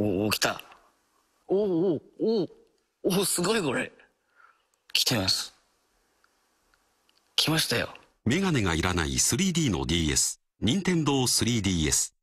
おお、来た。おお、おお、おお、すごいこれ。来てます。来ましたよ。メガネがいらない 3D の DS、任天堂 3DS。